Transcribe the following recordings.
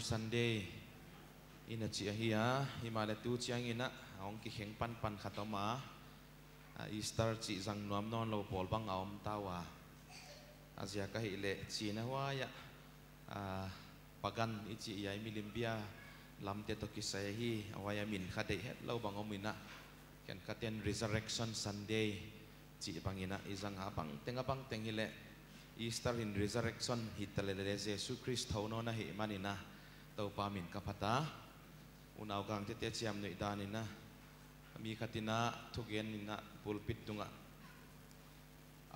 Sunday ina chi ahia himala ah. tu chiang ina ah. aong ki heng pan pan khatama ah. Easter chi zang nuam non lo pol bang aom tawa azia ka hi le chi wa ya pagan ichi yai lam lamte to hi awaya min khade het lo bang omina ken katen resurrection sunday chi bangina izang ha bang tenga bang tengile Easter in resurrection hitalele Jesu Christ hono na hi manina ตปามินกับพัตตาอุณาวกังเตเตียชยมนุยดานินะมีขัตินะทุกเย็นินะปุลปิดตุงะ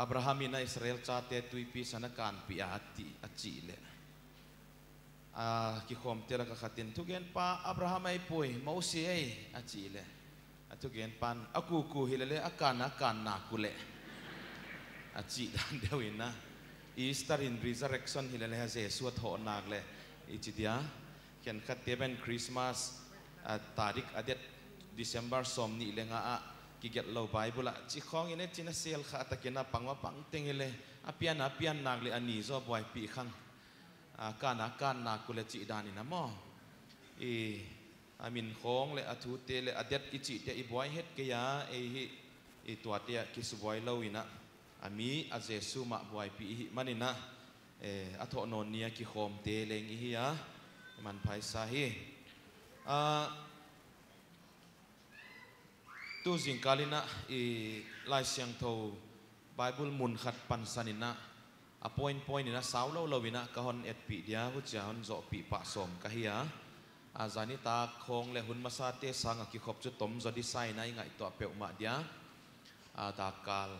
อับราฮัมินะอิสราเอลชาเตตุยปีสนัการปีอาติอจิเลกิคอมเตลักขัตินทุกเย็นปาอับราฮัมไอปุยมาอุเซยออจิเลทุกเย็นปันอากูกูฮิเลเลอาการอาการนักุเลอจิดันเดวินะอีสตารินรีเซเร็กชันฮิเลเลฮะเจสวดโหนักเลอิจิตยา kian khat teben christmas uh, tarik adet december som ni lenga a ki get lo bible chi khong ine china sel kha ta kena pangwa pang teng ile apian apian nak le ani zo boy pi khang ah, kan akan ah, nak kule chi dan ina mo e amin khong le athu te le adet ichi te i boy het ke ya e hi e tua te ya ki su boy lo ina ami a jesu ma boy pi hi manina e atho non nia ya ki khom te leng hi ya man paisahi a tu jing kalina i lai siang tho bible mun khat pan sanina a à, point point ina sau lo lo wina ka hon et pi dia hu cha som ka hi a a zani ta le hun masa sang a khop chu tom zo design ai ngai to pe ma dia a ta kal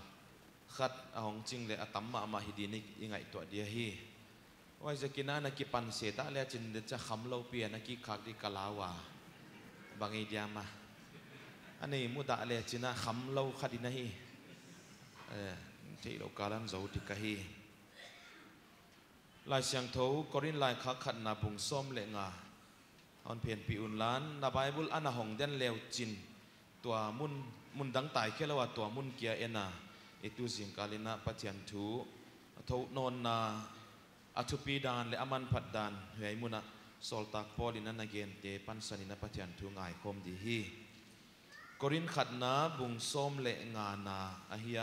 khat a hong ching le atamma à ma hi dinik ingai to dia hi ว่าจะกินน่ากี่ปันเสตะแลจินเดจะคำเลาเปียนักขักดีกลาวาบางไอเดียมาอันนี้มุดะเลจินะคำเลาขัดีนะฮีเออที่เรากาลังจะอุดิกะฮีลายเสียงทูกรินลายขักขัดนาบุงส้มเลงาออนเพียนปีอุนลัานนาบไบบุลอันหงเดนเลวจินตัวมุนมุนดังตายแค่ละว่าตัวมุนเกียเอนาอิตุสิงกาลินะปัจเจียนทูทูนนนาอทุปีดานและอมันพัดดานเฮียมุนะสอลตักพอลินันนเกนเตปันสนินปพัทยันทุงายคมดีฮีกรินขัดนาบุงส้มเละงานาอาเฮีย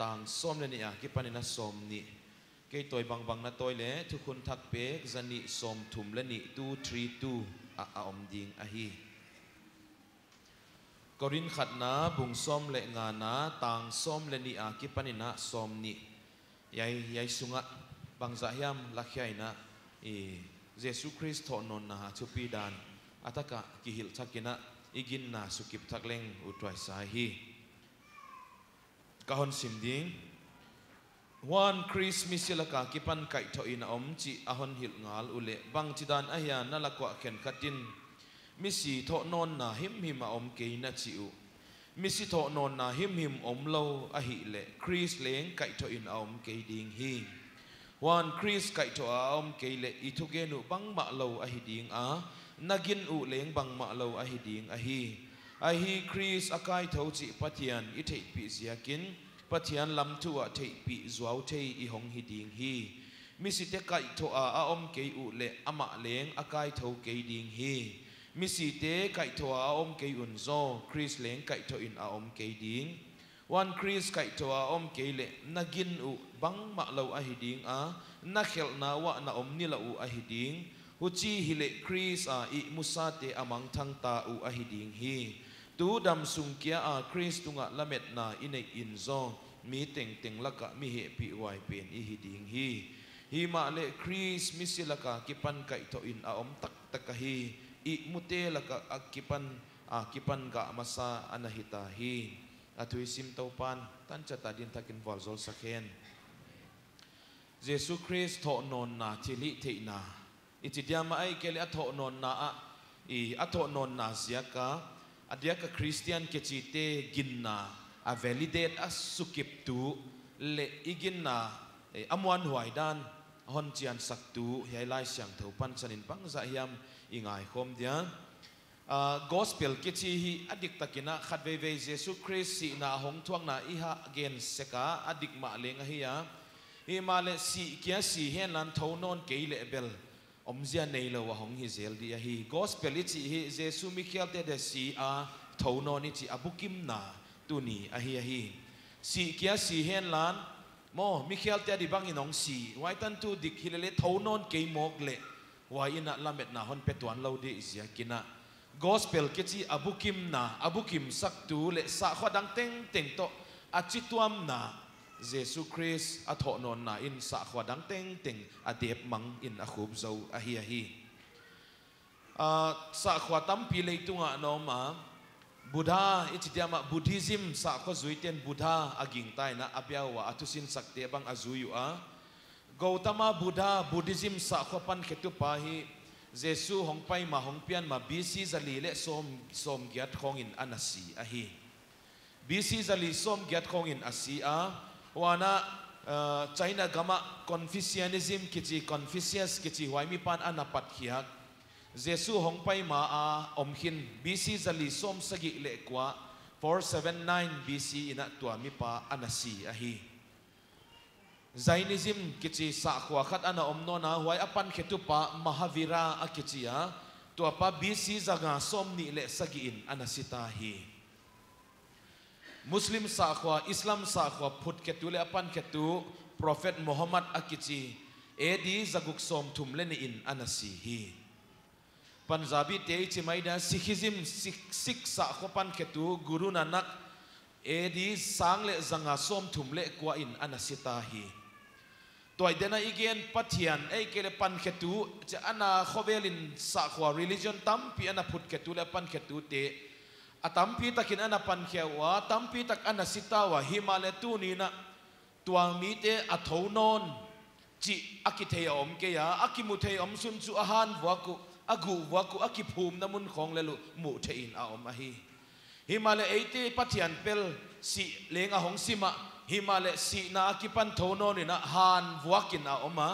ต่างส้มเลนี่อากิปันินะส้มนี่เกยตัวบางบางนะตัวเละทุกคนทักเป๊กจันนิสมถุมและนิตูทรีตูอาอมดิงอะฮีกอรินขัดนาบุงส้มเละงานาต่างส้มเลนี่กิปันินะสมนิ่ยายยายสุงะ bằng bangza dạ hiam lakhiaina i Jesu Christ thọ non na chupi dan ataka kihil thakina igin na sukip thakleng utwai sa hi kahon simding Juan Chris misilaka kipan kai tho in om chi ahon hil ngal ule bang chi dan ahya na lakwa ken katin misi tho non na him him a om ke na chi u misi tho non na him him om lo a hi le Chris leng kai tho in om ke ding hi วันคริสไก่ตัวออมเกลอิทุเกนุบังมาเลวอหิดิงอานักินอุเลงบังมาเลวอหิดิงอหีอหีคริสอากายทั่วจิปัทยันอิเทปิเสียกินปัทยันลำตัวเทปิจวาวเทอิหงหิดิงฮีมิสิเตไก่ตัวอาอมเกอุเลอมาเลงอากายทั่วเกดิงฮีมิสิเตไก่ตัวอาอมเกอุนโซคริสเลงไก่ตัวอินอาอมเกดิง wan kris kai towa om keile nagin u bang ma lo a hiding a na khel na wa na om ni la u a hiding huchi hile kris a i musa te amang thang ta u a hiding hi tu dam sung kia a kris tunga lamet na ine in zo mi teng teng laka mi he pi wai pen i hiding hi hi ma le kris mi silaka kipan kai to in a om tak takahi i mute laka akipan akipan ka masa anahitahi athui sim topan tan chata din takin wal zol sakhen Jesu Christ tho non na chi li thi na ichidiama ai kele atho non na a i atho non na ziaka adiaka Christian ke chi te ginna a validate as sukip tu le iginna e, amwan huai dan hon chian sak tu helai siang tho pan chanin bang za hiam ingai khom dia Ờ, gospel ki chi hi adik takina khat ve ve jesu christ si na hong thuang na iha ha seka adik ma le nga hiya, ya ma le si kya si hen lan tho non ke le bel om zia nei lo wa hong hi zel dia hi gospel chi hi jesu mi khial te de si a tho non chi abukim na tu ni a hi a hi si kya si hen lan mo mi khial te di bang inong si wai tan tu dik hi le tho non ke mok le wai ina lamet na hon petuan tuan lo de zia kina gospel ke chi abukim na abukim sak tu le sa kho dang teng teng to a chi na Jesus Christ a tho non na in sa kho dang teng teng a mang in a khub zo a hi a hi a à, sa kho tam pi le tunga no ma Buddha ichi tiama Buddhism sa kho zuiten Buddha aging tai na apyawa atusin sakte bang azuyu a Gautama Buddha Buddhism sa kho pan khetu pa hi Jesu hong pai ma hong pian ma bisi zali le som som giat khong in anasi ahi bisi zali som giat khong in asia wana uh, China gama Confucianism kichi Confucius kichi Mi pan anapat hiak Jesu hong pai ma a omhin bisi zali som sagi le kwa 479 BC ina tua mi pa anasi ahi Zainism kici sakwa khat ana omno na huai apan khetupa mahavira akichia ya. tu apa bisi zaga somni le sagiin ana sitahi Muslim sakwa Islam sakwa put ketule apan ketu Prophet Muhammad akichi edi zaguk som tum le in ana sihi Punjabi te chimaida Sikhism sik sik sakwa pan ketu guru nanak edi sang le zanga som tum le kwa in ana sitahi ตัวเดนอีกเกนปัทยันไอ้เกลปันเขตูจะอันน่ะเขเวลินสักว่า religion ตั้มพี่อันน่ะพุทเขตูและปันเขตูเตะตั้มพี่ตักินอันน่ะปันเขวะตั้มพี่ตักอันน่ะสิตาวะฮิมาเลตูนี่นะตัวมีเตะอัทวนนจิอักิเทยอมเกียอักิมุเทยอมสุนสุอาหารวักุอากุวักุอักิภูมิน้ำมันของเลลุมุเทอินอาอมอฮีฮิมาเลเอตีปัทยันเปลสิเลงอาหงสิมาฮิมาเลสีนาคิปันโทโนนีนะฮันวักินาออกมา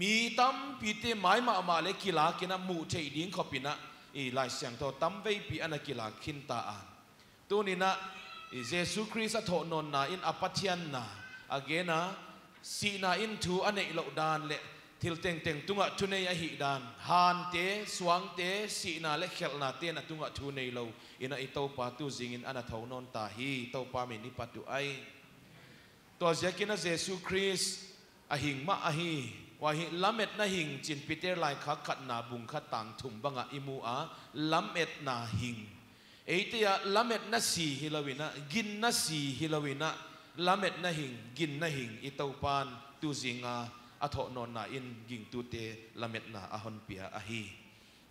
มีตั้มปีเตไม้มาออมาเลกิลากินะมูเทียดิ้งขอบินะอีลายเสียงโตตั้มเวปีอันกิลาขินตาอันตัวนี้นะอีเยซูคริสต์โทนนนาอินอปัตยันนาอเกนะสีนาอินทูอันเอกลดานเลทิลเตงเตงตุงะทุเนยหิดานฮานเตสวงเตสีนาเลเขลนาเตนตุงะทุเนยโลอินะอิโตปาตุจิงินอันทวนนตาฮีโตปาเมนิปัตุไอัวเส้ยกินะเยซูคริสอหิงมะอหีว่าหิลัมเอ็ดนาหิงจินปีเตอร์ไลคักขัดนาบุงขัดต่างถุงบังอะอิมูอาลัมเอ็ดนาหิงเอตียลัมเอ็ดนาสีฮิลาวินะกินนาสีฮิลาวินะลัมเอ็ดนาหิงกินนาหิงอิตาปานตูจิงอาอัโนนนาอินกิงตูเตลัมเอ็ดนาอหอนเปียอหี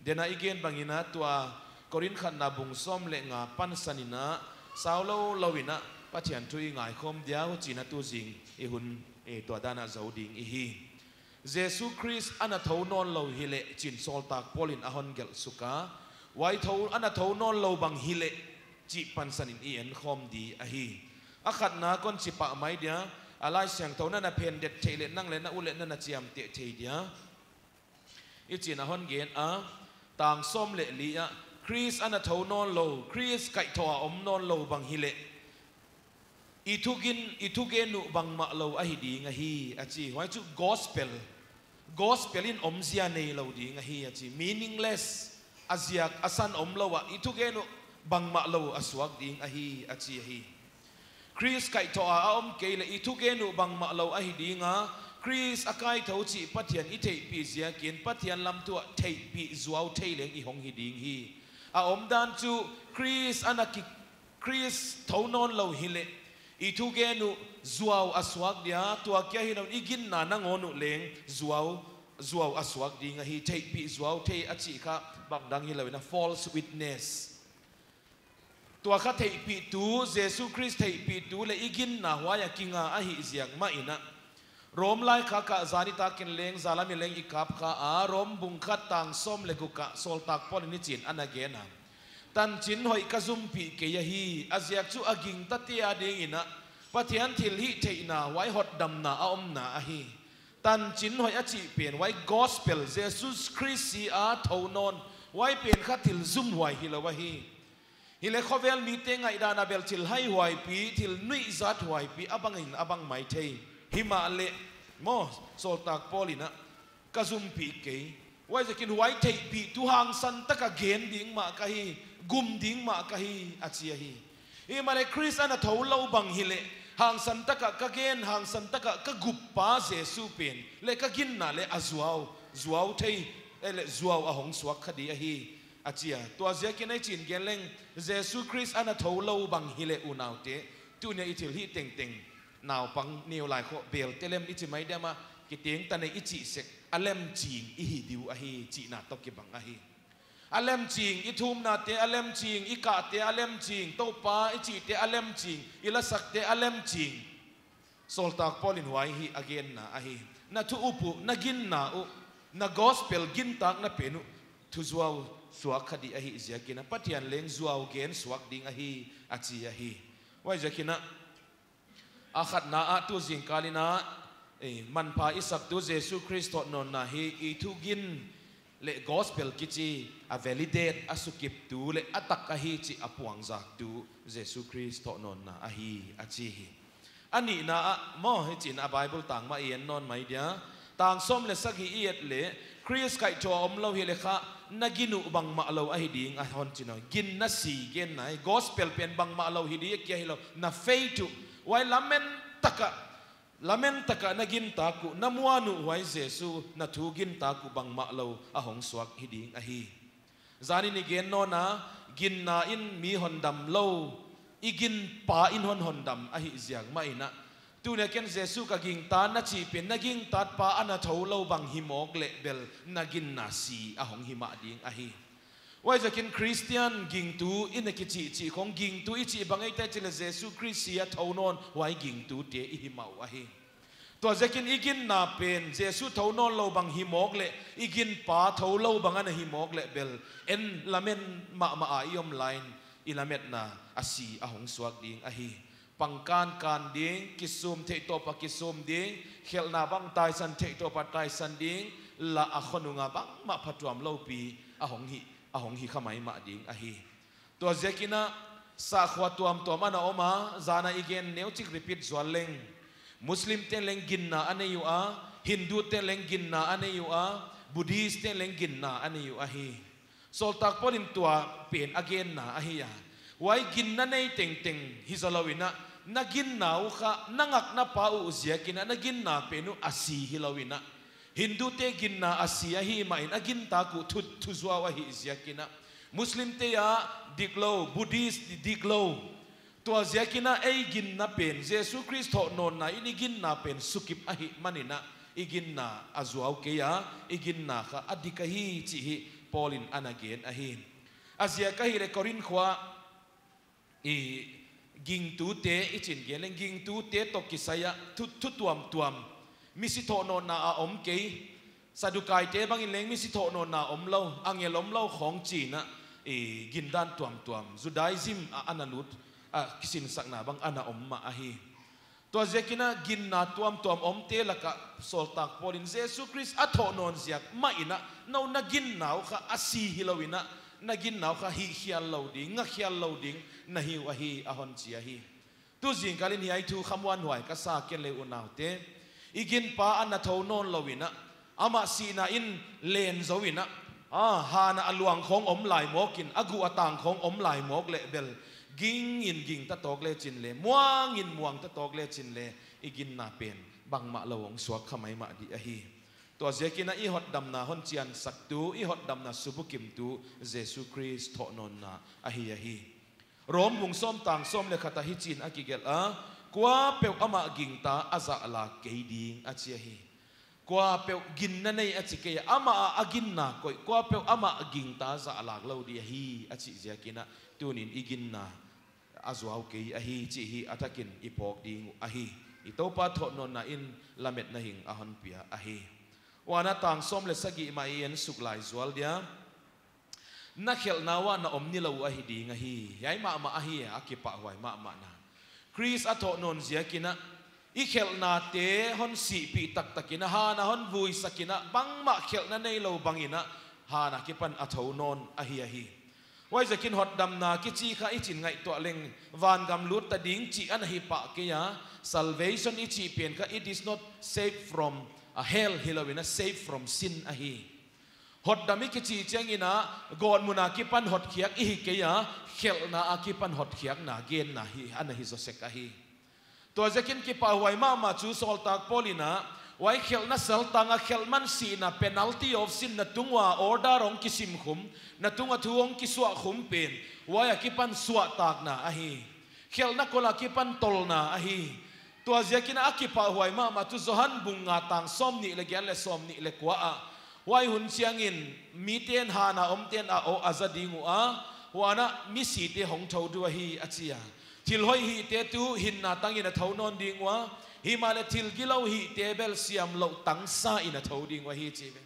เดนาอีเกนบังินะตัวกรินขันนาบุงซอมเลงาปันสันินะสาวเลวลวินะ bắt chèn thui ngài không đéo chỉ na tu dình e hun e tòa đa na giàu đình e hi Jesus Christ ana thâu non lâu hi lệ chin sol tak polin ahon gel suka wai thâu ana thâu non lâu bằng hi lệ chỉ pan san in ien khom di a hi a khát na con chỉ pa mai dia alai sang thâu na na pen det chei lệ năng lệ na u lệ na na chiam te chei dia e chin ahon gen a tang som lệ li a Chris ana thâu non lâu Chris kai thoa om non lâu bằng hi lệ ithugin ithugenu bangma lo a hi ding a hi a chi wai gospel gospel in omzia nei lo ding a hi a meaningless aziak asan om lo wa ithugenu bangma lo aswak ding a hi a hi Chris kai to a om ke le ithugenu bangma lo a hi ding a Chris akai thau chi patian i pi zia kien patian lam tua thei pi zuaw thei leng i hong hi ding hi a om dan chu Chris anaki Chris thonon lo hi le itugenu zuaw aswak dia tua kia hi non igin na na ngonu leng zuaw zuaw aswak ding hi te pi zuaw te achi kha bang dang hi lawina false witness tua kha te pi tu jesu christ te pi tu le igin na wa ya kinga a hi ziak ma ina rom lai kha ka zani ta kin leng zalami leng ikap kha a rom bung kha tang som le gu ka sol tak pon ni chin anagena tan chin hoi ka zum pi ke ya hi aziak chu aging ta ti a ding ina pathian thil hi thei na wai hot dam na a om na a hi tan chin hoi a chi pen wai gospel jesus christ si a thau non wai pen kha thil zum wai hi lawa hi hi le khovel mi te ngai da na bel chil hai wai pi thil nui zat wai pi abang in abang mai thei hi ma le mo sol tak polina ka zum pi ke wai zekin wai thei pi tu hang san taka gen ding ma ka hi gum ding ma ka hi achia hi e mare chris ana tholo bang hile. hang san taka ka gen hang san taka ka gup pa jesu pen le ka gin na le Azuao zuaw thei e le zuaw a hong suak khadi a hi achia to azia ke nei chin gen leng jesu chris ana tholo bang hile le unaw te tu ne itil hi teng teng Nau pang nhiều lai khó bèo tê lem ít mấy đem mà cái tiếng ta này ít chị sẽ alem chìm ít hiểu ahi chị nào tóc bang bằng hi alem ching i thum na te alem ching i ka te alem ching to pa i chi te alem ching ila sak te alem ching sol tak polin wai hi again na ahi na thu upu na gin na u na gospel gin tak na penu thu zuaw suak khadi ahi ziakina patian leng zuaw gen suak ding ahi achi ahi wai zakina akhat na a tu jing kalina eh, man pa isak tu jesu christ non na hi i thu gin le gospel ki chi a validate a sukip tu le atak a hi chi apuang zak tu Jesu Christo non na a hi a chi hi ani na mo hi chin a bible tang ma yen non mai dia tang som le sak hi iet le Christ kai cho om lo hi le kha naginu bang ma lo a hi ding a hon chino gin na si gen nai gospel pen bang ma lo hi di ke hi lo na fe tu wai lamen taka lamen taka nagin taku namuanu huay jesu na thugin taku bangma lo ahong suak hiding ahi zani ni gen no na gin na in mi hondam lo igin pa in hon hondam ahi ziang mai na tu ne ken jesu ka ta na chi pen na ging tat pa ana tho bang himok le bel na gin ahong hima ding ahi ว่าจะกินคริสเตียนกิงตูอินกิจิจิของกิงตูอิจิบังไอเตจิเลเจสุคริสเตียทานนไว้กิงตูเตอิหิมาวะฮิตัวจะกินอีกินนาเป็นเจสุทานนเราบังหิมอกเละอีกินป่าทาเราบังอันหิมอกเละเบลเอ็นละเมนมามาอายอมไลน์อิละเมตนาอาศีอาหงสวักดิงอาฮีปังการการดิงกิซุมเทตปกิซุมดิงเขลนาบังตายสันเทตปตายสันดิงละอคนุงาบังมาพัตวมเลาปีอาหงหิ a hong hi khamai ma ding a hi to zekina sa khwa tuam to mana oma zana igen neu chik repeat zwal muslim te leng ginna ane yu a hindu te leng ginna ane yu a buddhist te leng ginna ane yu a hi sol tak pon in tua pen again na a hi ya wai ginna nei teng teng hi zalawina na ginna u kha nangak na pa u ziakina na ginna penu asi hilawina Hindu te na asia hi main, in agin ta ku thu thu zwa wa hi kina, Muslim te ya diklo Buddhist diklo tua ziakina ei na pen Jesu Christo non na ini na pen sukip ahi manina na azuau ke ya na kha adika hi chi hi Paulin anagen ahin azia ka hi re korin khwa i ging tu te i chin geleng ging tu te to kisaya thu thu tuam tuam มิสิโทนนนาอมเกยสะดุกายเจบางอินเลงมิสิโทนนนาอมเล่าอังเยลอมเล่าของจีนนะเอกินด้านตัวมตวมสุดไดซิมอานาลุดอ่ะกิสินสักนาบางอานาอมมาอหีตัวเจกินะกินนาตัวมตวมอมเตลักะสอลตักพอลินเจสุคริสอัทโทนนเซียกมาอินะนานักินนาวค่ะอาศีฮิลาวินะนักินนาวค่ะฮิเิียลลาดิงงักเฮียลลาดิงนาฮิวะฮีอาฮอนเซียฮีตัวจิงกาลินเฮียทูคำวันหวยกัตาเก์เลอุนาวเตอีกินป้าอันนัทเอาโนนลวินะอามาสีนาอินเลนโซวินะอ่าฮานาอลวงของอมไหลมอกินอากูอต่างของอมไหลมอกเลเบลกิ่งอินกิ่งตะตอกเลจินเลม่วงอินม่วงตะตอกเลจินเลอีกินนาเป็นบังมาลวงสวกขมายมาดีอะฮีตัวเจกินะอีหอดดันาฮอนเชียนสักตูอีหอดดันาสุบุกิมตูเจสุคริสโตนนนาอะฮีอะฮีรวมบุงส้มต่างส้มเลขาตาฮิจินอากิเกลอ่า qua peo ama ging ta aza la ke ding a chi hi qua peo gin na nei a chi ke ama agin na koi qua peo ama ging ta za lak lo di hi a chi zia kina tunin igin na azuau ke a hi chi hi atakin ipok ding a hi itopa thot non na in lamet na hing ahon pia a hi wana tang som le sagi ma yen suk lai zual dia na khel na wa na omni lo a hi ding a hi yai ma ma a hi a ki pa wai ma ma na Chris atho non zia kina i khel na te hon si pi tak takina ha na hon vui sakina bang ma khel na nei lo bangina ha na ki pan atho non a hi a hi wai zakin hot dam na ki chi kha i chin ngai to leng van gam lút ta ding chi an hi pa kia, salvation i chi pen kha it is not safe from a hell hilawina safe from sin a hi hot dami kici chengina gon munakipan hot khiak ihi keya khelna akipan hot khiak na gen na hi anahi zo sekahi to zekin ki pa huai ma ma chu sol tak polina wai khelna sel tanga khelman si na penalty of sin na tungwa order ong kisim khum na tunga thuong kiswa khum pen wai akipan swa tak na ahi khelna kola kipan tolna ahi to zekin akipa huai ma ma chu zohan bunga tang somni ni le ilekua. le wai hun siang in mi ten ha na om ten a o azadi ngu a wana mi si te hong thau du hi achia thil hoi hi te tu hin na tang in a thau non ding wa hi ma le thil gilau hi te bel siam lo tang sa in a thau ding wa hi chi be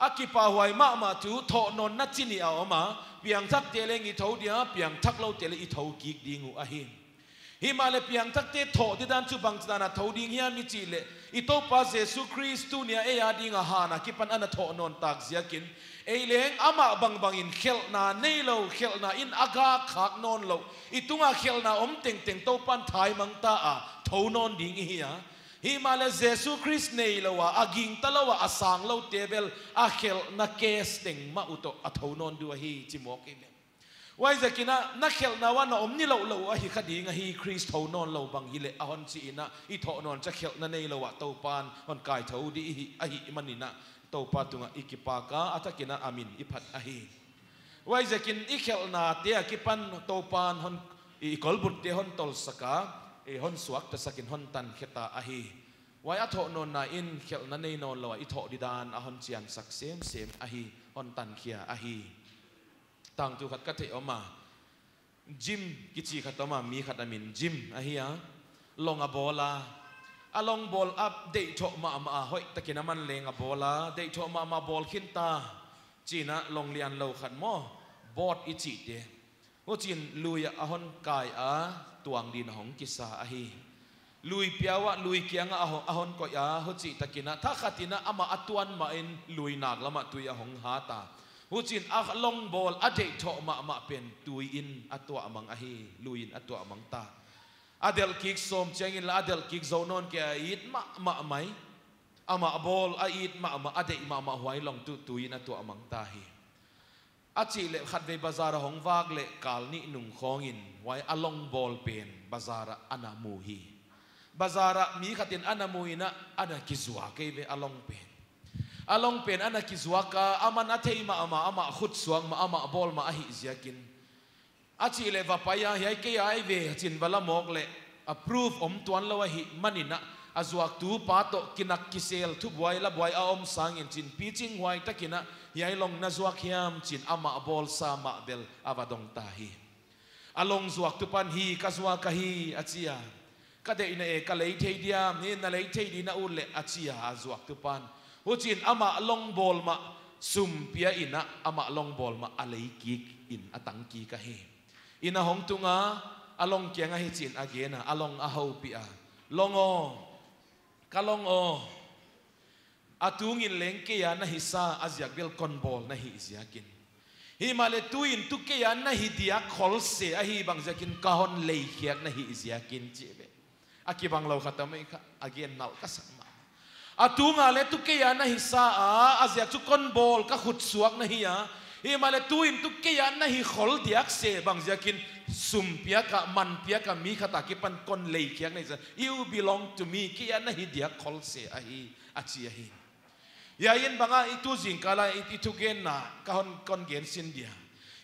akipa huai ma ma tu tho non na chini a oma piang thak te le ngi thau dia piang thak lo te le i thau ki ding u a hin hi ma le piang thak te tho di dan chu bang dan chana thau ding hiam mi chi le i to pa jesu christu nia e ya ding a hana ki pan ana tho non tak ziakin ei leng ama bang bang in khel na nei lo khel na in aga khak non lo i tunga khel na om teng teng to pan thai mang ta a tho non ding hi ya hi ma le jesu christ nei lo wa aging ta lo wa asang lo table, a khel na kes teng ma uto a tho non du hi chi mok in wai zakina na khel na wa na omni lo lo a hi khadi nga hi christ ho non lo bang hi le a chi na i tho non cha khel na nei lo wa pan hon kai tho di hi a hi manina to pa tunga ikipa ka atakina amin iphat a hi wai zakin i khel na te akipan kipan pan hon i kolbut te hon tol saka e hon suak ta sakin hon tan kheta a hi wai a non na in khel na nei non lo i tho di dan ahon hon chian sak sem sem a hon tan khia ahi hi ต่างตัวขัดกัดเทอมาจิมกิจิขัดอมามีขัดอามินจิมอะเฮียลองอบอลาอาลงบอลอัพเดทอมามาหอยตะกินน้ำมันเลงอบอลาเดทอมามาบอลขินตาจีนะลองเลียนเลาขัดมอบอดอิจิเดว่าจีนลุยอาหอนกายอาตวงดินของกิสาอะฮีลุยพิอาวะลุยเกียงอะหอาหอนก็ยาฮจิตะกินนะถ้าขัดินะอามาอัตวันมาเอ็นลุยนักละมาตุยอะหงหาตา huchin a long ball a dei tho ma ma pen tui in atwa mang a luin atwa mang ta adel kick som cheng in adel kick zo non ke it ma ma mai ama ball a it ma ma a ma ma huai long tu tui in atwa mang ta hi a chi le khat ve bazar hong wak le kal ni nung khongin huay wai a long ball pen bazar ana mu bazara mi khatin ana na ada kizwa ke a long pen along pen ana ki zuaka aman athei ma ama ama khut suang ma ama bol ma ahi ziakin achi le va paya hi ke ai ve chin bala mok le approve om tuan lawa hi manina azuak tu pa to kinak kisel thu boy la boy a om sang in chin pitching huai takina yai long na zuak hiam chin ama bol sa ma bel avadong ta hi along zuak tu pan hi kazwa ka hi achia kade ina e ka lei thei dia ni e na lei thei di na ul le achia zuak tu pan huchin ama long bol ma sumpia ina ama long bol ma alei kik in atang ki ka he ina hong tunga along kia nga chin agena along ahau ho pia longo kalong o atung in lengke na hisa azyak bel kon bol na hi izyakin hi male tuin tu kia na hi dia khol se bang zakin kahon lei khiak na hi izyakin chibe aki bang lo khatamai kha again nal kasam atunga le tu ke ya na hisa a azia chu kon bol ka khut suak na hiya e ma tu in tu ke ya na hi khol diak se bang jakin sum pia ka man pia ka mi khata ki pan kon lei kyak nei you belong to me ke ya na hi diak khol se a hi a chi a hi ya yen banga itu jing kala itu gen na ka hon kon gen sin dia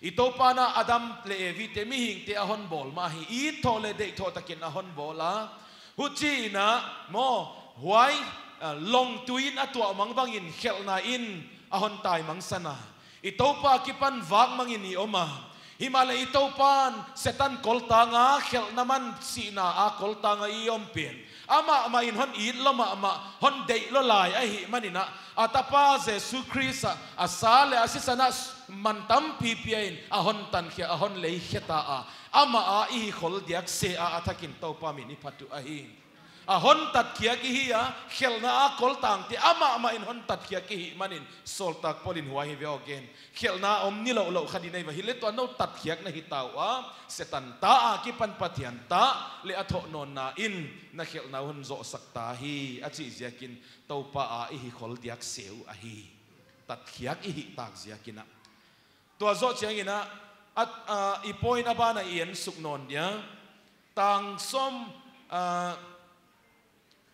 ito pana adam le evi te mi hing te ahon bol ma hi i thole de tho takin ahon bola huchi na mo why Ờ, long tuin atua mang bangin khelna in ahon tai mang sana pa kipan wak mangin ni oma itau pan setan koltanga khel naman sina a koltanga iom pin ama ama in à. hon in lama ma hon dei lo lai a hi manina atapa jesu krista asale asisana mantam pipiain a hon tan khia a lei kheta a ama a i khol diak se a athakin topa mi ni phatu a a hon tat khia ki hi a khelna a kol tang ti ama ma in hon tat khia ki hi manin sol tak polin huai hi ve again na om ni lo lo khadi nei va hi le to no tat khiak na hi taw a setan ta a ki pan pathian ta le a tho non na in na khelna hun zo sak ta hi a chi ziakin to pa a hi khol diak seu a hi tat khiak i hi tak ziakina to zo chiangina at i point abana ien suknon ya tang som uh,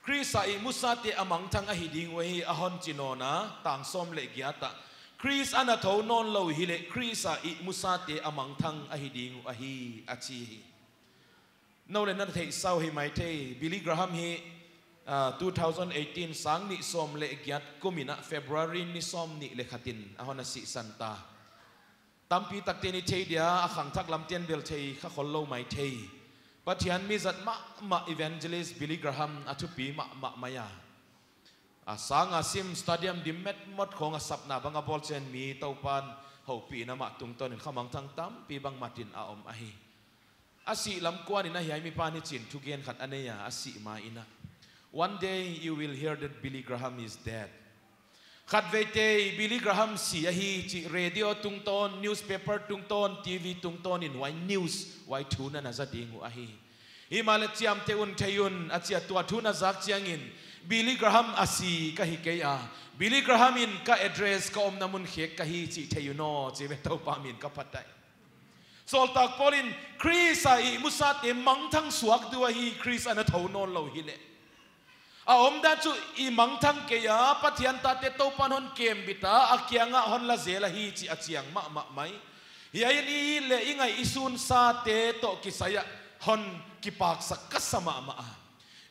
Krista i Musa te amang thang a hiding we hi a hon chinona tang som le gya ta Chris ana tho non lo hi le Krista i Musa te amang thang a hiding a hi a chi hi no le na thei sau hi mai te Billy Graham hi uh, 2018 sang ni som le gyat kumina February ni som ni le khatin a hona si santa tampi tak te ni thei dia a khang thak lam ten bel thei kha khol lo mai thei But yan mi zat ma ma evangelist Billy Graham atupi ma ma maya. Asang asim stadium di met mot kong asap na bang chen mi taupan hau pi na ma tung ton kamang tang tam pi bang matin aom ahi. Asi lam kuan na hiay mi pani chin tugen khat aneya asi ma ina. One day you will hear that Billy Graham is dead. khát về tê Billy Graham si hi chỉ radio tung ton newspaper tung ton TV tung ton in why news why thu na nasa Ngủ ahi imal chiam te un thayun achia tua thu na zak chiangin Billy Graham asi ka hi à? a Billy Graham in ka address ka om namun khé ka hi chi thayuno chi ve tau pa min ka patai sol tak polin chris ai musat e mang thăng suak duwa hi chris ana thâu non lâu hi le Aom da chu i mangthang ke ya pathian ta te to pan hon kem bita akianga hon la zela hi chi achiang ma ma mai hiain i le ingai isun sa te to ki saya hon ki pak sa kasama ma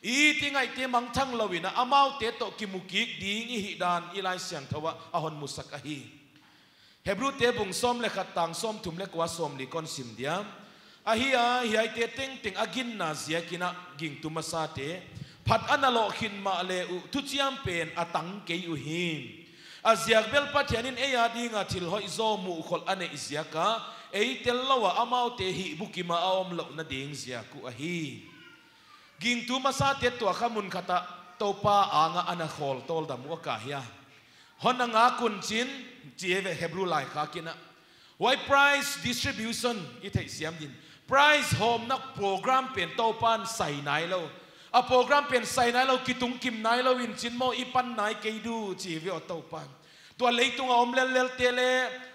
i tingai te mangthang lawina amau te to ki muki ding hi dan ilai siang thawa a hon musak a hi hebru te bung som le khatang som thum le kwa som li kon sim dia a hi a hi ai te teng teng agin na zia kina ging tu sa te พัดอันโลขินมาเลอุทุจยามเป็นอตังเกยุหินอาเซียกเบลปัทยานินเอียดีงาทิลหอยโซมูขลอันเอเซียกะเอเตลลวะอามาวเตหิบุกิมาออมลนเดงเซียกุอหิกิงตูมาซาเตตัวขมุนคตะโตปาอางาอนาคอลตอลดามัวกาเฮียฮอนงาคุนจินจีเอเวเฮบรูไลคากินะ Why price distribution? It is yam din. Price home na program pen to pan sai nai lo. อโปรแกรมเปลี่ยนไซน์ไหนเรากิตุงกิมไหนเราวินจินโมอีปันไหนเกดูจีวิโอตปันตัวเล็กตัวงอมเลลเลลเตเล่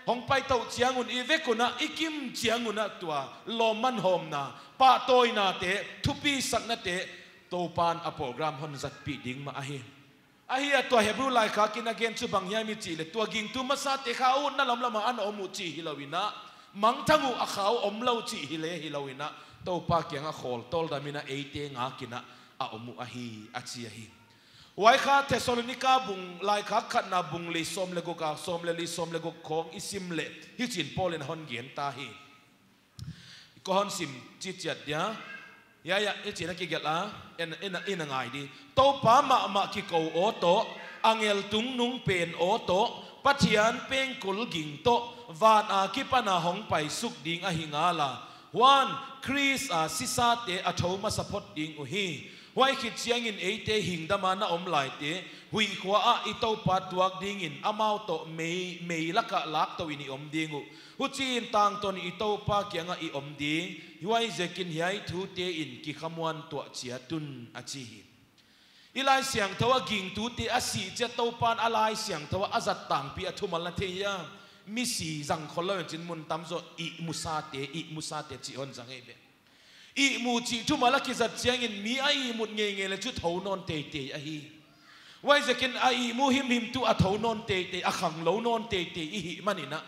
หงไปเต่าเชียงอุนอีเวกุนะอีกิมเชียงอุนะตัวโลมันโฮมนาปะโตยนาเตทุปีสักนาเตโตปันอโปรแกรมฮอนจัดปีดิงมาอ่ะเฮียอ่ะเฮียตัวเฮบรูไลค่ะกินอันเกนชูบังยามิจิเลตัวกิงตัวมาซาเตข้าวนั่นลำลำมาอันอมุจิฮิลาวินะมังทั้งอุอาข้าวอมเลวจิฮิเลฮิลาวินะโตปาเกยังอ่ะโคลโอลดามินะเอเตงอ่ะกินอ่ะอาอมุอาฮีอาชียฮีไว้ค่ะเทศน์นิกาบุงลายค่ะขันนาบุงเลยสมเลโกกาสมเลลีสมเลโกกของอิสิมเลตฮิจินโอลลนฮอนเกียนตาฮีก็ฮอนซิมจิตจัดยายายาอิจินักเกล่ะเอ็นเอ็นเอ็นง่ายดีโตปามามากิโกโอโตอังเอลตุงนุงเป็นโอโตปัจจันเป็นกุลกิงโตวานอาคิปนาหงไปสุกดิงอหิงาลาวันคริสอาซิซาเตอโทมาสะพดดิงอุฮี wai khit chiang in eite hing mà na om lại thế hui khwa a itau pa tuak ding in amau to mei mei laka lak to ini om dingu huchin tang ton itau pa kyanga i om ding wai zekin hiai thu te in ki khamwan to chiatun achi hi ilai siang thawa ging tu te asi che to pan alai siang thawa azat tang pi athumal na the ya mi si zang kholo chin mun tam zo i musa te i musa te chi on zang ebe i mu chi thu mala ki zat chiang in mi ai mut nge nge le chu tho non te te a hi wai zekin a i mu him him tu a tho non te te a khang lo non te te i hi manina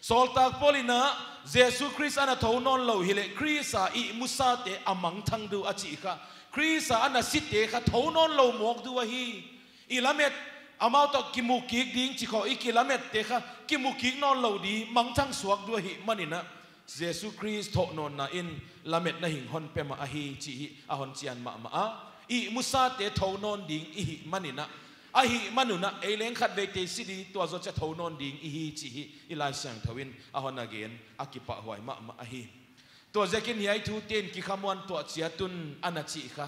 sol tak polina jesu christ ana tho non lo hi le christ a i musa te amang thang du a chi kha christ a ana sit te kha tho non lo mok du a hi i lamet amau to mu kik ding chi kho i kilamet te kha kimu kik non lo di mang thang suak du hi manina jesu christ tho non na in ละเม็ดนะหิงฮอนเปมาอหีจีอหอนจียนมามาอีมุสาเตทนนดิงอีหิมันนะอหิมันุนะเอเลงขัดเวทีสิดีตัวจะทนนดิงอีจีอีลายเสียงทวินอหอนนาเกนอากิปะหวยมามาอหีตัวเจกินยัยทูเตนกิขมวนตัวเสียตุนอนาจิค่ะ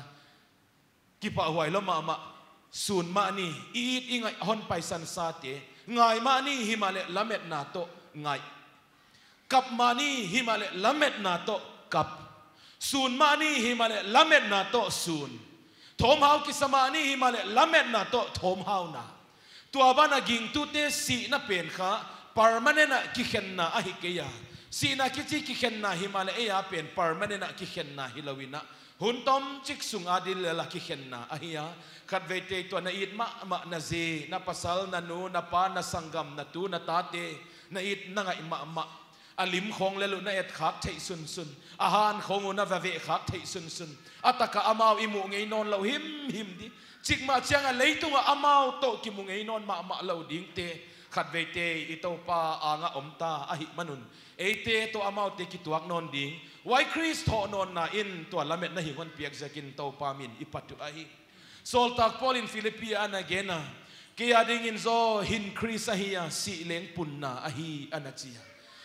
กิปะหวยละมามาสูนมานี่อีดอีไงฮอนไปสันซาเตง่ายมานี่หิมาเลละเม็ดนาโตง่ายกับมานี่หิมาเลละเม็ดนาโตกับ sun mani hi male lamet na to sun thom hau ki samani hi male lamet na to thom hau na tua bana ging tu te si na pen kha permanent ki khen na a hi ke ya si na ki chi ki khen na hi male e ya pen permanent ki khen na hi lawina hun tom chik sung adil la ki khen na a hi ya khat ve te to na it ma ma na ze na pasal na nu na pa na sangam na tu na tate na it na nga ma ma a lim khong le lu na et khak thei sun sun a han khong na va ve khak thei sun sun ataka amao imu ngei non lo him him di chik ma chang a leitung a amao to ki mu ngei non ma ma lo ding te khat ve te i to pa anga om ta a hi manun e te to amao te ki tuak non ding why chris tho non na in to lamet na hi hon piak zakin to pa min ipatu a hi sol tak paul in philippi na gena, kia ding in zo hin chris a hi a si leng punna a hi anachia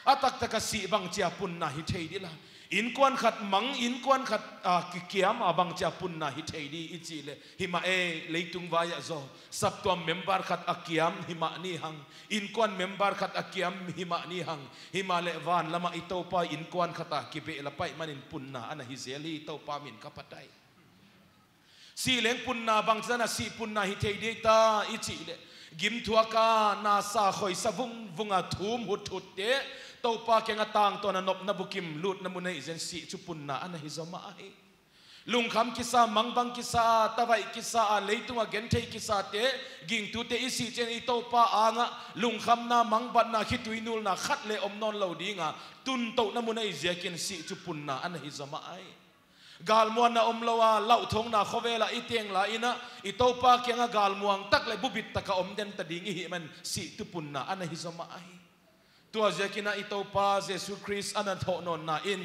atak taka si bang chia pun na hi thei di la in kwan khat mang in kwan khat a ki kiam a bang cha pun na hi thei di i chi le hi ma e leitung wa ya zo sab to member khat a kiam hi ma ni hang in kwan member khat a kiam hi ma ni hang hi ma le wan lama i to pa in kwan khat a ki be la pai man in pun na ana hi zeli to pa min ka patai si leng pun na bang chana si pun na hi thei di ta i chi le gim thua ka na sa khoi vung vunga thum hut hut te to pa ke tang to na nop na bukim lut na munai zen si chupun na ana hi zama ai lung kham kisa mang bang kisa tawai kisa leitunga genthei kisa te ging tu te isi chen i to pa anga lung kham na ban na khituinul na khat le om non lo dinga tun to na munai zekin si chupun na ana hi zama ai gal muan na om lowa lau thong na khovela iteng la ina itopa kenga gal muang tak le bubit taka om den ta dingi hi man si tupun na ana hi zama ai tua zekina ito pa Jesu Christ anan ho non na in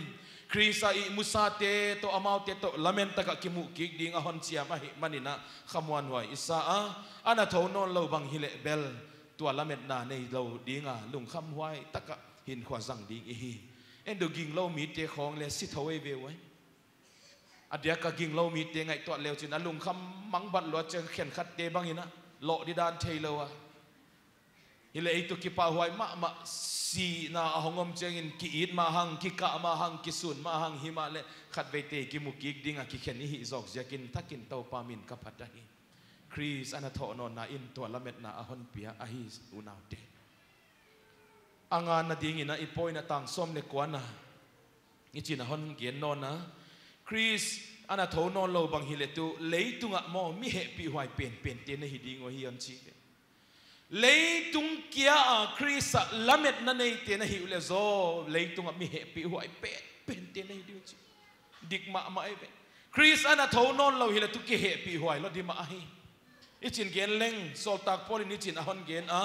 Christ i musate to amaute to lamenta ka kimu ki ding ahon siam a manina khamwan wai isa a ah, ana tho non lo bang hile bel tua lamet na nei lo dinga lung kham huai taka hin khwa zang ding hi en do ging lo mi te khong le si thoi ve wai adia ka ging lo mi te ngai to leo chin alung kham mang ban lo che khen khat te bang ina lo di dan thei lo wa hile eitu ki pa huai ma ma si na ahongom chengin ki it ma hang ki ka ma hang ki sun ma hang himale khat ve te ki mukik dinga ki kheni hi zok jakin takin tau pa min ka phata hi no na in to lamet na ahon pia a hi unaw te anga na dingin na ipoi na tang som le kwana ni chin ahon gen no na chris anato no lo bang hi le tu leitunga mo mi he pi pen pen te na hi dingo hi an chi เลยตุงเกียร์คริสลัเมตนั่นเองที่นั่นฮิวเลโซเลยตุงมีเหตุปิวไอเป็นที่นั่นดิวจิดิกมาไม่เป็นคริสอันนั้นทู่นอนเราเฮิลตุกี้เุปิวยเราดีมาให้อิจินเกนเล่งสอลตักพอลินิจินอ่อนเกนอ่ะ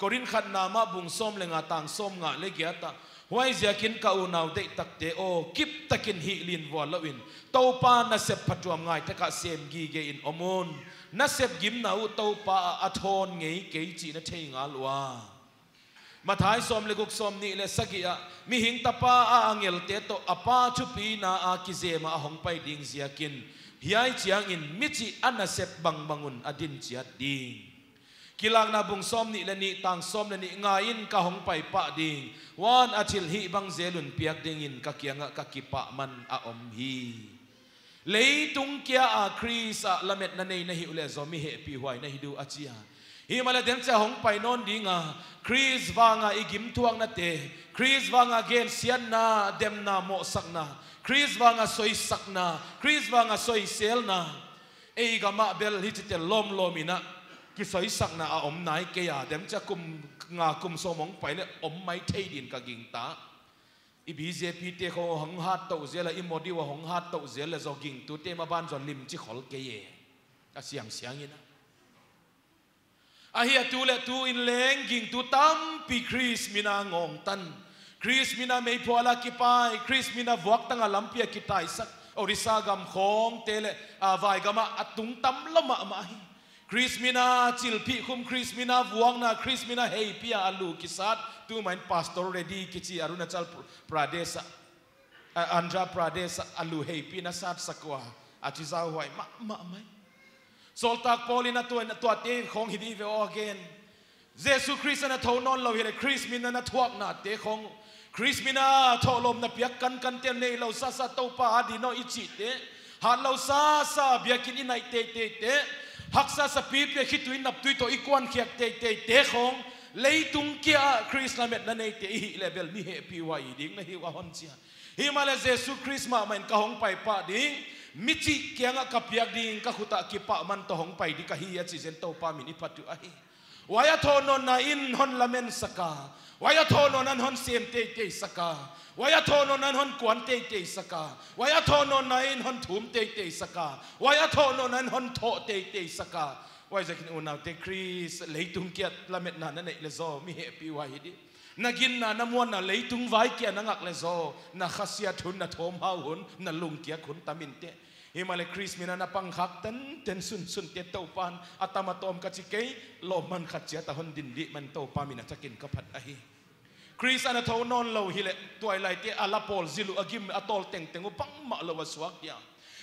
กอรินขันนามาบุงส้มเลงอต่างส้มงาเลกี้ตาหวยเสียกินกาอุนาวเดตักเตโอคิดตักกินฮิลินวอลลวินเต้าปานนั่งเสพผดวมง่ายแต่กะเซมกีเกอินอมุน na sep gim na u to pa athon ngei ke chi na thei nga lwa mathai som le guk som ni le sagia mi hing tapa a angel te to apa chu pi na a ki zema a hong pai ding zia kin hiai chiang in mi chi ana sep bang bangun adin chiat ding kilang na bung som ni le ni tang som le ni nga in ka hong pai pa ding wan achil hi bang zelun piak ding in ka kianga ka kipa man a om hi lấy tung kia à Chris à làm mệt nãy nãy hiểu lẽ zombie hệ pi hoài nãy du achia hi mà là đến hong pai non đi ngà Chris vang vanga igim tuang nát te Chris vang vanga gen sian na dem na mo sak na Chris vang vanga soi sak na Chris vang vanga soi sel na ei gama bel hi te lom lomina ki soi sak na a om nai ke ya dem cha kum nga kum so mong pai le om mai thei din ka ging ta i BJP te ko hong hat to zela i modi wa hong hat to zela jogging tu te ma ban jon lim chi khol ke ye a siam siang ina a hi tu le tu in leng ging tu tam pi chris mina ngong tan chris mina mei phola ki pai chris mina wak alam lampia ki tai sak orisa gam khong tele a vai gama atung tam lama ma hi Christmina chilpi khum Christmina na Christmina hei pia alu kisat tu main pastor ready kichi pradesa Pradesh uh, Andhra Pradesh alu hei na sat sakwa achizau hoi ma ma mai soltak polina tu na tua te khong hidi ve again Jesus Christ na thon non lo hele Christmina na thuak na te khong Christmina tholom na piak kan kan te nei lo sa sa to pa di no ichi te ha lo sa sa biakin inai te te te หักซาสปีเปียคิดตัวนับตุยตัวอีกวันเขียกเตะเตะเตะของเลยตุงเกียคริสต์ละเม็ดนั่นเองเตะอีเลเวลมีเหตุพิวัยดิ้งนะฮิวาฮอนเซียฮิมาเลเซสุคริสต์มามอนกะหงไปปะดิ้งมิจิเกียงกับพปียกดิ้งกะขุตะกิปะมันตของไปดิกะฮียจิเซนโตปามินิพัตุไอวายทอนนนอินฮอนละเมนสกาวายทอนนันฮอนเซียมเตเตสกาวายทอนนันฮอนกวนเตเตสกาวายทอนนอินฮอนถุมเตเตสกาวายทอนนันฮอนโทเตเตสกาวายจะกินอุณาเตครีสเลยตุงเกียรละเมนนันนั่นเอกเลยโซมีเฮปีวายดินักินนาน้วนนาเลยตุงไว้เกียนังักเลยโซนักขัสยาทุนนัทโทมฮาหุนนัลุงเกียคุนตามินเต himale kris mina na pang hak ten ten sun sun te to pan atama tom ka chi ke lo man khat chia ta hon din di man to pa mina chakin ka phat a hi kris ana tho non lo hile le tuai lai te ala pol zilu agim atol teng tengu pang ma lo waswak ya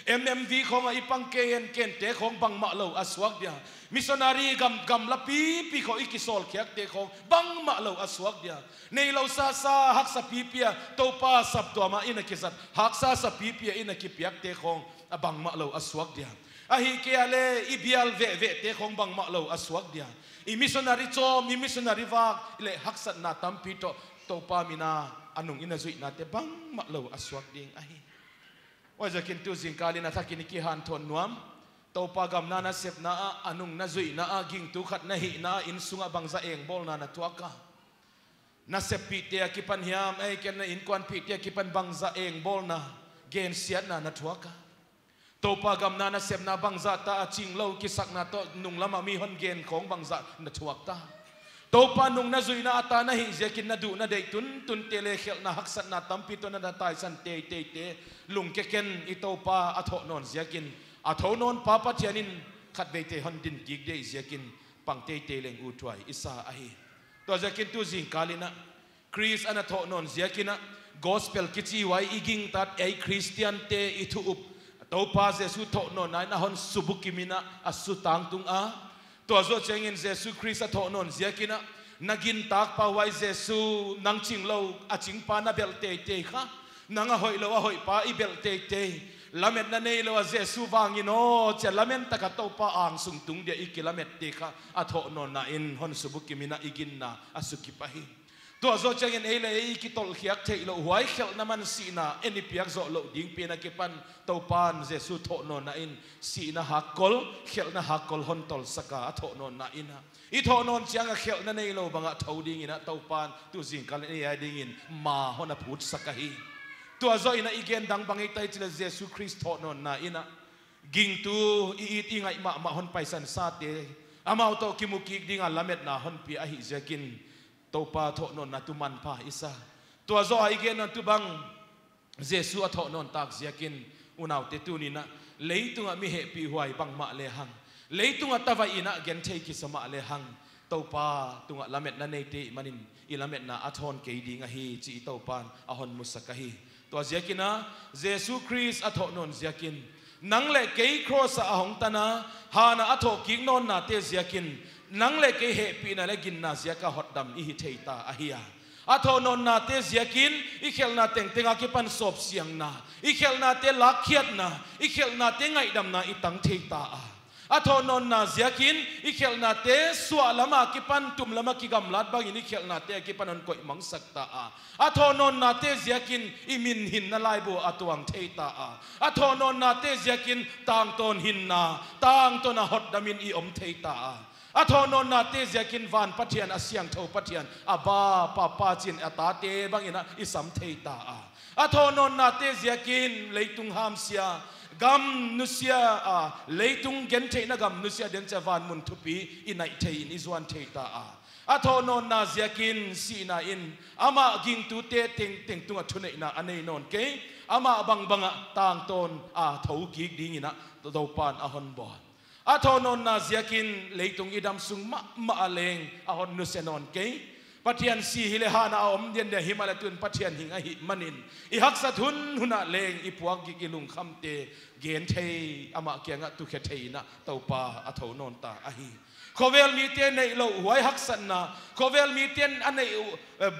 MMV khong ai pang ken ken te khong bang ma lo aswak dia missionary gam gam la pi pi kho ikisol khyak te khong bang ma lo aswak dia nei lo sa sa hak sa pi pia to pa sap to ma ina kisat hak sa sa pi pia ina ki piak te khong abang à, ma à, à. lo aswak dia ahi ke ale ibial ve ve te khong bang ma lo aswak dia i missionary chom i missionary wak le haksat na tampi to to pa mina anung ina zui na te bang ma lo aswak ding ahi wa jakin tu zing kali na thakin ki han thon nuam to pa gam na na sep na anung na zui na a ging tu khat na hi na in sunga bangza dạ eng bol na na tuaka na sep pi te ki pan hiam ai ken na in kwan pi te ki pan bangza dạ eng bol na gen siat na na tuaka topa gamna na na semna bangza ta aching lo ki na to nung lama mi hon gen khong bangza na chuak ta topa nung na na ata na hi je kin na du na dei tun tun tele khel na hak san na tam pi to na da tai san te te te lung ke ken i topa atho non zia kin atho non papa in khat ve te hon din gig dei zia kin pang te te leng u twai isa a hi to je kin tu jing kalina chris an atho non zia kin gospel kichi wai iging tat ai christian te i up topa Jesus tho no nai na hon subuki mina asu tang tung a to zo chengin Jesus christ a tho non ziakina nagin tak pa wai jesu nang ching lo a ching pa na bel te te kha nanga hoi lo a hoi pa i bel te te lamet na nei lo a jesu wangi no che lamen taka topa ang sung tung de i kilamet te kha a tho no na in hon subuki mina igin na asuki pa hi ตัวโจเจงเอเลยกิตอลเขียกเทโลหวยเขลน้ำมันสีน่าเอ็นิพยักโจโลดิ้งเปียนักปันเต้าปานเจสุทโนน่าอินสีน่าฮักกอลเขลน่าฮักกอลฮอนตอลสกาทโนน่าอินะอีทโนนเจียงเขลน่าเนโลบังอ่ะทาวดิ้งอินะเต้าปานตุจิงกันเอไอดิ้งอินมาฮอนพูดสกาฮีตัวโจอินะอีเกนดังบังไอไตจิเลเจสุคริสทโนน่าอินะกิงตูอีอีติงไอมามาฮอนไปสันซาเตอามาเอาตัวกิมุกิดิ้งอ่ะละเม็ดน่าฮอนเปียฮิเจกิน topa tho non na tuman pa isa tua zo ai gen non tu bang jesu a tho non tak ziakin unau te tu ni na leitunga mi he pi huai bang ma le hang leitunga tawa ina gen thei ki sama le hang topa tunga lamet na nei te manin ilamet na athon ke dinga hi chi topan ahon musakahi to ziakina jesu christ a tho non ziakin nang le ke cross a hong tana hana atho king non na te ziakin nang le ke he pi na le gimnasia ka hot dam i hi ta a hiya atho non na te kin i khel na teng tenga ki pan sop siang na i khel na te lakhiat na i khel na te ngai dam na i tang ta a atho non na ziakin i khel na te swa lama ki pan tum lama ki gam lat bang ni khel na te ki pan an koi mang sakta a atho non na te kin i min hin na lai bu atuang theita a atho non na te kin tang ton hin na tang ton a hot damin i om ta a athonon na te zekin van pathian asiang tho pathian aba papa chin ata te ina isam theita a athonon na te zekin leitung ham sia gam nusia a leitung gen theina gam nusia den cha van mun thupi inai thein izwan theita a athonon na zekin na in ama ging tu te teng teng tunga thunei na anei non ke ama bang banga tang ton a thau ki dingina to pan a hon bon อาทอนนนาเสียกินเลยตรงอีดัมสุงมะมะเลงอาหอนนุเซนอนเกปัทยันสีฮิเลฮานาอมเดียนเดหิมาเลตุนปัทยันหิงอหิมันินอีฮักสะทุนหุนาเลงอีพวกกิกิลุงคำเตเกนเทอามาเกียงะตุเคเทนะเตาปาอาทอนนตาอหิโคเวลมีเตียนในโลหวยฮักสันนาโคเวลมีเตียนอันใน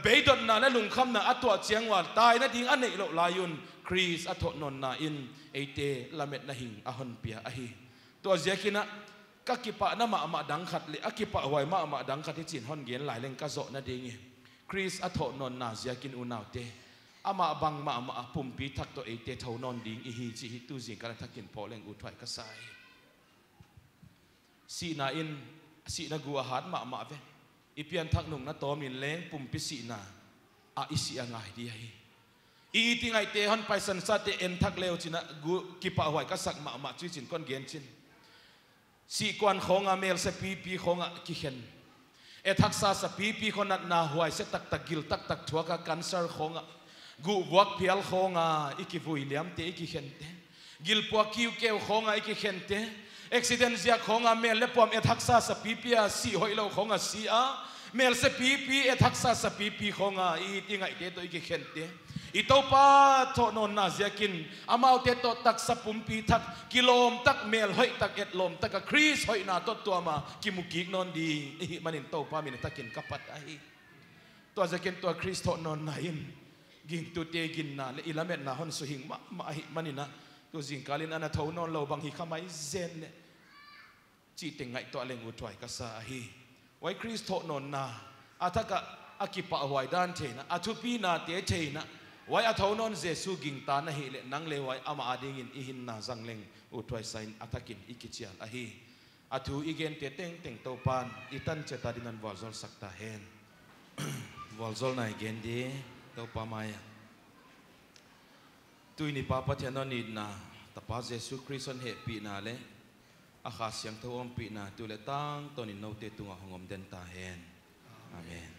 เบยดนนาและลุงคำนาอตัวเชียงวัดตายนาทิ้งอันในโลลายุนครีสอทนนนาอินเอเตลาเม็ดนาหิงอหอนเปียอหิตัวเจ้ากินะกักกิปะน้ำมามาดังขัดเลยอักกิปะหวยมามาดังขัดที่จีนฮอนเกียนหลายเลงกะโจนะเด้งคริสอัฐนนนาเจ้ากินอุนาวเตอามาบังมามาปุ่มปีทักตัวเอเตเท่านอนดิ้งอีฮีจีฮิตูจิงกันทักกินพอเลงอุทไวกระไซสีนาอินสีนากัวหาดมามาเวอีเปียนทักหนุ่มนะตอมินเลงปุ่มปีสีนาอาอิสีอ่างไงดีไออีที่ไงเตหันไปสันสัตเตเอ็นทักเลวจินะกูกิปะหวยก็สักมามาจีจินก้อนเกียนจินสีกวนของอเมลสปีปีของกิเขนเอทักษาสปีปีคนนัดนาหวยเสตักต a กกิลตักตักทัวกากันเซอร์ของกูบวกเพียลของอิกวุยเลียมเตอิกิเขนเตกิลปัวคิวเกวของอิกิเขนเตอ็กซิเดนซียของอเมลเลปอมเอทักษาสปีปีสีหอยโลของอีอาเมลสปีปีเอทักษาสปีปีของอีติงไอเตตอิกิเ e นเต itopa thonon na ziakin amau te to tak sapumpi thak kilom tak mel hoi tak et lom tak a kris hoi na to tuama kimukik non di manin topa min takin kapat ai to ziakin to kris thonon na in ging tu te gin na le ilamet na hon su hing ma ma hi manina tu jing kalin ana thonon lo bang hi khamai zen ne chi te ngai to lengu twai ka sa hi wai kris thonon na athaka akipa hawai dan thena athupi na te na. Wai atau non ging tanah hilik nang lewai ama adingin ihin na zangleng utwai sain atakin ikicial ahi. Atu igen teteng teng topan itan cetadinan wazol sakta hen. Wazol na igen di topa Tu ini papa tianon idna tapa Yesu Kristen he pi na le. Akas yang tau om pi na tu letang toni note tunga hongom den ta Amen.